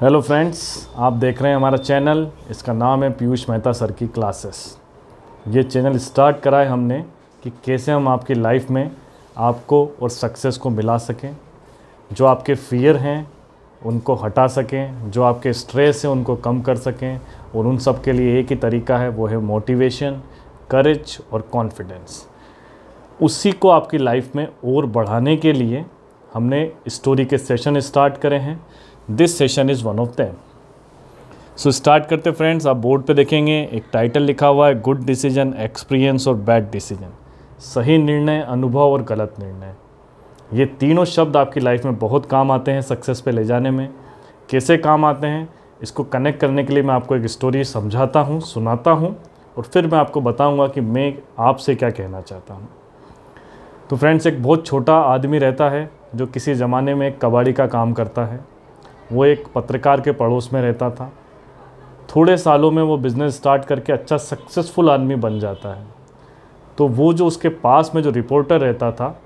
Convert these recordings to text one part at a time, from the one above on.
hello friends आप देख रहे हैं हमारा चैनल इसका नाम है पीयूष मेहता सर की क्लासेस ये चैनल स्टार्ट करा है हमने कि कैसे हम आपकी लाइफ में आपको और सक्सेस को मिला सकें जो आपके फियर हैं उनको हटा सकें जो आपके स्ट्रेस हैं उनको कम कर सकें और उन सब के लिए एक ही तरीका है वो है मोटिवेशन करेज और कॉन्फिडेंस उसी को आपकी लाइफ में और बढ़ाने के लिए हमने स्टोरी के सेशन स्टार्ट करे हैं this session is one of them so start करते फ्रेंड्स आप बोर्ड पे देखेंगे एक टाइटल लिखा हुआ है गुड डिसीजन एक्सपीरियंस और बैड डिसीजन सही निर्णय अनुभव और गलत निर्णय ये तीनों शब्द आपकी लाइफ में बहुत काम आते हैं सक्सेस पे ले जाने में कैसे काम आते हैं इसको कनेक्ट करने के लिए मैं आपको एक स्टोरी समझाता हूँ सुनाता हूँ और फिर मैं आपको बताऊँगा कि मैं आपसे क्या कहना चाहता हूँ तो फ्रेंड्स एक बहुत छोटा आदमी रहता है जो किसी ज़माने में कबाड़ी का काम करता है वो एक पत्रकार के पड़ोस में रहता था थोड़े सालों में वो बिज़नेस स्टार्ट करके अच्छा सक्सेसफुल आदमी बन जाता है तो वो जो उसके पास में जो रिपोर्टर रहता था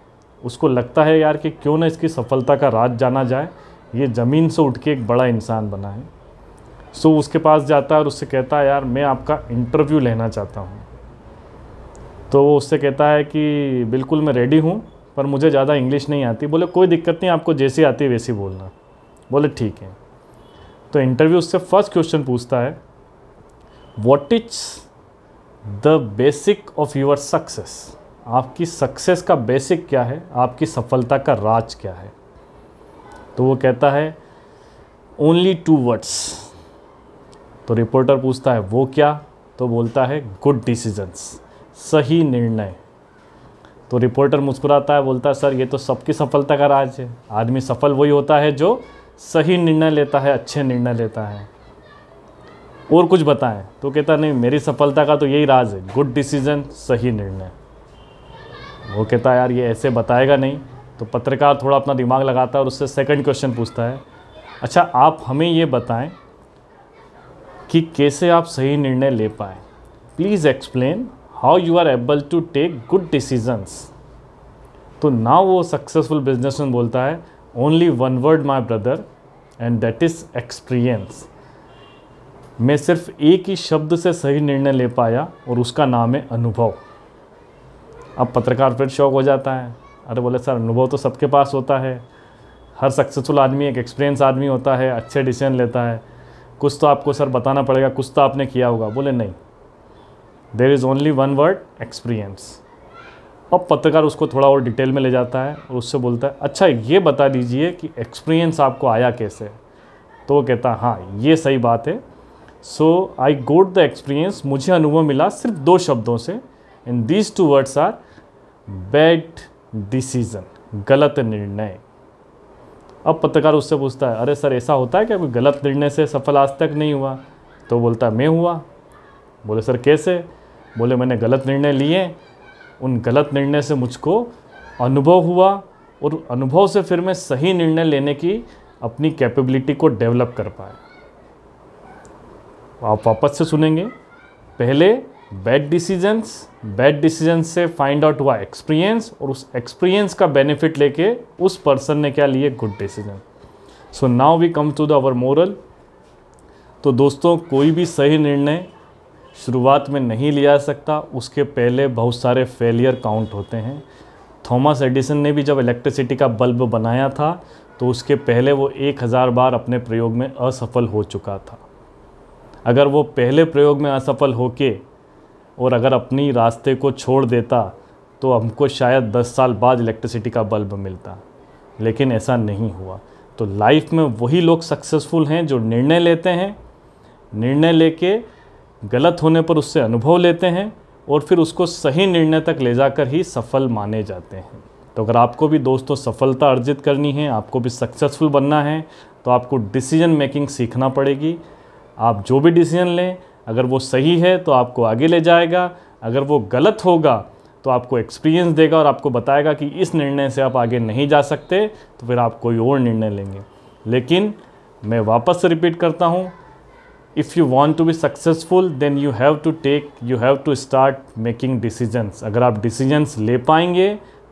उसको लगता है यार कि क्यों ना इसकी सफलता का राज जाना जाए ये ज़मीन से उठ के एक बड़ा इंसान बना है सो उसके पास जाता है और उससे कहता है यार मैं आपका इंटरव्यू लेना चाहता हूँ तो वो उससे कहता है कि बिल्कुल मैं रेडी हूँ पर मुझे ज़्यादा इंग्लिश नहीं आती बोले कोई दिक्कत नहीं आपको जैसी आती है वैसी बोलना बोले ठीक है तो इंटरव्यू उससे फर्स्ट क्वेश्चन पूछता है what is the basic of your success आपकी सक्सेस का बेसिक क्या है आपकी सफलता का राज क्या है तो वो कहता है ओनली टू वर्ड्स तो रिपोर्टर पूछता है वो क्या तो बोलता है गुड डिसीजंस सही निर्णय तो रिपोर्टर मुस्कुराता है बोलता है सर ये तो सबकी सफलता का राज है आदमी सफल वही होता है जो सही निर्णय लेता है अच्छे निर्णय लेता है और कुछ बताएं तो कहता नहीं मेरी सफलता का तो यही राज है गुड डिसीजन सही निर्णय वो कहता यार ये ऐसे बताएगा नहीं तो पत्रकार थोड़ा अपना दिमाग लगाता है और उससे सेकंड क्वेश्चन पूछता है अच्छा आप हमें ये बताएं कि कैसे आप सही निर्णय ले पाए please explain how you are able to take good decisions तो ना वो सक्सेसफुल बिजनेसमैन बोलता है only one word my brother and that is experience मैं सिर्फ एक ही शब्द से सही निर्णय ले पाया और उसका नाम है अनुभव अब पत्रकार फिर शौक हो जाता है अरे बोले सर अनुभव तो सबके पास होता है हर सक्सेसफुल आदमी एक एक्सपीरियंस आदमी होता है अच्छे डिसीजन लेता है कुछ तो आपको सर बताना पड़ेगा कुछ तो आपने किया होगा बोले नहीं there is only one word experience अब पत्रकार उसको थोड़ा और डिटेल में ले जाता है और उससे बोलता है अच्छा ये बता दीजिए कि एक्सपीरियंस आपको आया कैसे तो वो कहता है हाँ ये सही बात है सो आई गोट द एक्सपीरियंस मुझे अनुभव मिला सिर्फ दो शब्दों से in these two words are bad decision गलत निर्णय अब पत्रकार उससे पूछता है अरे सर ऐसा होता है क्या कोई गलत निर्णय से सफल आज तक नहीं हुआ तो बोलता है मैं हुआ बोले सर कैसे बोले मैंने गलत निर्णय लिए उन गलत निर्णय से मुझको अनुभव हुआ और अनुभव से फिर मैं सही निर्णय लेने की अपनी कैपेबिलिटी को डेवलप कर पाया आप वापस से सुनेंगे पहले बैड डिसीजंस बैड डिसीजन से फाइंड आउट हुआ एक्सपीरियंस और उस एक्सपीरियंस का बेनिफिट लेके उस पर्सन ने क्या लिए good decision so now we come to the our moral तो दोस्तों कोई भी सही निर्णय शुरुआत में नहीं लिया सकता उसके पहले बहुत सारे फेलियर काउंट होते हैं थॉमस एडिसन ने भी जब इलेक्ट्रिसिटी का बल्ब बनाया था तो उसके पहले वो एक हज़ार बार अपने प्रयोग में असफल हो चुका था अगर वो पहले प्रयोग में असफल होके और अगर अपनी रास्ते को छोड़ देता तो हमको शायद दस साल बाद इलेक्ट्रिसिटी का बल्ब मिलता लेकिन ऐसा नहीं हुआ तो लाइफ में वही लोग सक्सेसफुल हैं जो निर्णय लेते हैं निर्णय लेके गलत होने पर उससे अनुभव लेते हैं और फिर उसको सही निर्णय तक ले जाकर ही सफल माने जाते हैं तो अगर आपको भी दोस्तों सफलता अर्जित करनी है आपको भी सक्सेसफुल बनना है तो आपको डिसीजन मेकिंग सीखना पड़ेगी आप जो भी डिसीजन लें अगर वो सही है तो आपको आगे ले जाएगा अगर वो गलत होगा तो आपको एक्सपीरियंस देगा और आपको बताएगा कि इस निर्णय से आप आगे नहीं जा सकते तो फिर आप कोई और निर्णय लेंगे लेकिन मैं वापस से रिपीट करता हूँ if you want to be successful then you have to take you have to start making decisions अगर आप decisions ले पाएंगे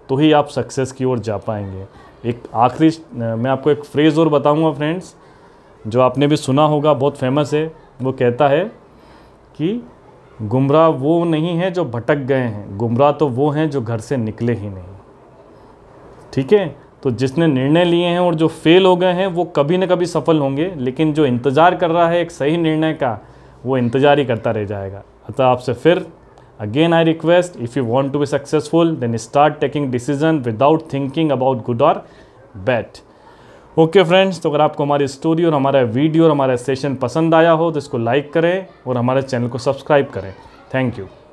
तो ही आप सक्सेस की ओर जा पाएंगे एक आखिरी मैं आपको एक फ्रेज़ और बताऊंगा फ्रेंड्स जो आपने भी सुना होगा बहुत फेमस है वो कहता है कि गुमराह वो नहीं है जो भटक गए हैं गुमराह तो वो हैं जो घर से निकले ही नहीं ठीक है तो जिसने निर्णय लिए हैं और जो फेल हो गए हैं वो कभी ना कभी सफल होंगे लेकिन जो इंतज़ार कर रहा है एक सही निर्णय का वो इंतजार ही करता रह जाएगा अतः आपसे फिर again I request if you want to be successful then start taking decision without thinking about good और बैड ओके फ्रेंड्स तो अगर आपको हमारी स्टोरी और हमारा वीडियो और हमारा सेशन पसंद आया हो तो इसको लाइक करें और हमारे चैनल को सब्सक्राइब करें थैंक यू